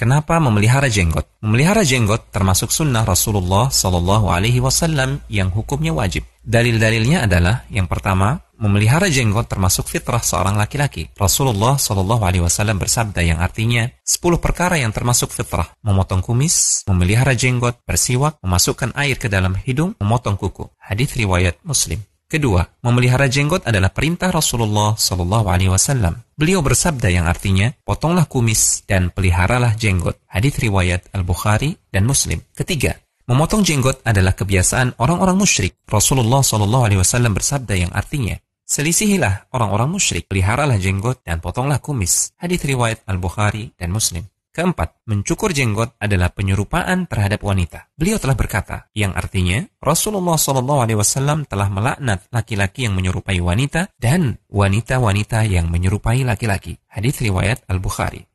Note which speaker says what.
Speaker 1: Kenapa memelihara jenggot? Memelihara jenggot termasuk sunnah Rasulullah Shallallahu Alaihi Wasallam yang hukumnya wajib. Dalil-dalilnya adalah yang pertama, memelihara jenggot termasuk fitrah seorang laki-laki. Rasulullah Shallallahu Alaihi Wasallam bersabda yang artinya 10 perkara yang termasuk fitrah: memotong kumis, memelihara jenggot, bersiwak, memasukkan air ke dalam hidung, memotong kuku. Hadis riwayat Muslim. Kedua, memelihara jenggot adalah perintah Rasulullah Shallallahu Alaihi Wasallam. Beliau bersabda yang artinya, potonglah kumis dan peliharalah jenggot. Hadis riwayat Al Bukhari dan Muslim. Ketiga, memotong jenggot adalah kebiasaan orang-orang musyrik. Rasulullah Shallallahu Alaihi Wasallam bersabda yang artinya, selisihilah orang-orang musyrik, peliharalah jenggot dan potonglah kumis. Hadis riwayat Al Bukhari dan Muslim. Keempat, mencukur jenggot adalah penyerupaan terhadap wanita. Beliau telah berkata, yang artinya Rasulullah Shallallahu Alaihi Wasallam telah melaknat laki-laki yang menyerupai wanita dan wanita-wanita yang menyerupai laki-laki. Hadis riwayat Al Bukhari.